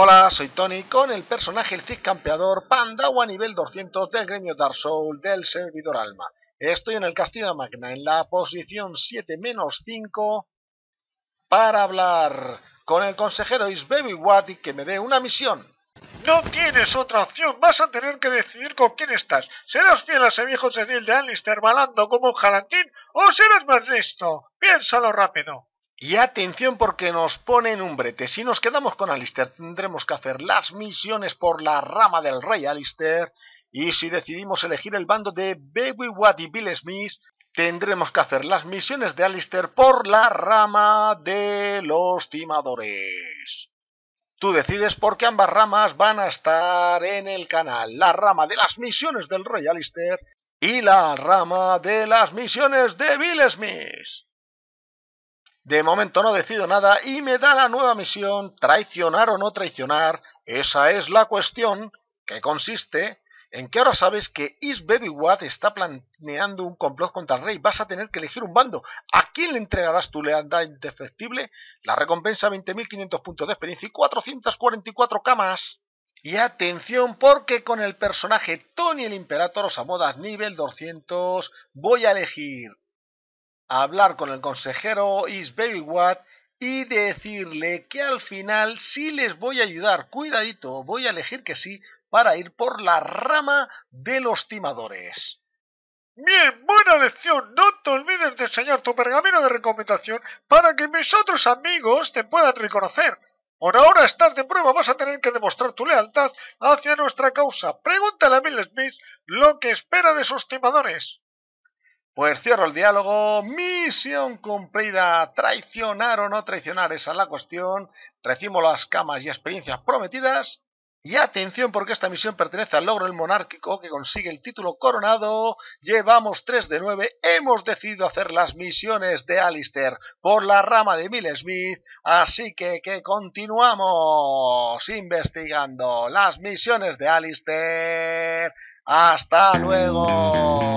Hola, soy Tony con el personaje el Cid Campeador a nivel 200 del gremio Dark Soul del servidor Alma. Estoy en el Castillo de Magna, en la posición 7-5 para hablar con el consejero Isbaby Wati que me dé una misión. No tienes otra opción, vas a tener que decidir con quién estás. ¿Serás fiel a ese viejo senil de Alistair balando como un jalantín o serás más listo? Piénsalo rápido. Y atención porque nos pone en un brete. Si nos quedamos con Alistair tendremos que hacer las misiones por la rama del rey Alistair. Y si decidimos elegir el bando de Baby Watt y Bill Smith, tendremos que hacer las misiones de Alistair por la rama de los timadores. Tú decides porque ambas ramas van a estar en el canal. La rama de las misiones del rey Alistair y la rama de las misiones de Bill Smith. De momento no decido nada y me da la nueva misión, traicionar o no traicionar, esa es la cuestión, que consiste en que ahora sabes que Is Baby Watt está planeando un complot contra el rey, vas a tener que elegir un bando. ¿A quién le entregarás tu lealtad indefectible? La recompensa 20.500 puntos de experiencia y 444 camas. Y atención porque con el personaje Tony el Imperator Osamodas nivel 200 voy a elegir hablar con el consejero Is Watt y decirle que al final sí les voy a ayudar. Cuidadito, voy a elegir que sí para ir por la rama de los timadores. Bien, buena lección. No te olvides de enseñar tu pergamino de recomendación para que mis otros amigos te puedan reconocer. Por ahora estás de prueba, vas a tener que demostrar tu lealtad hacia nuestra causa. Pregúntale a Bill Smith lo que espera de sus timadores. Pues cierro el diálogo, misión cumplida, traicionar o no traicionar, esa es la cuestión, recibo las camas y experiencias prometidas, y atención porque esta misión pertenece al logro del monárquico que consigue el título coronado, llevamos 3 de 9, hemos decidido hacer las misiones de Alistair por la rama de Miles Smith, así que que continuamos investigando las misiones de Alistair, hasta luego.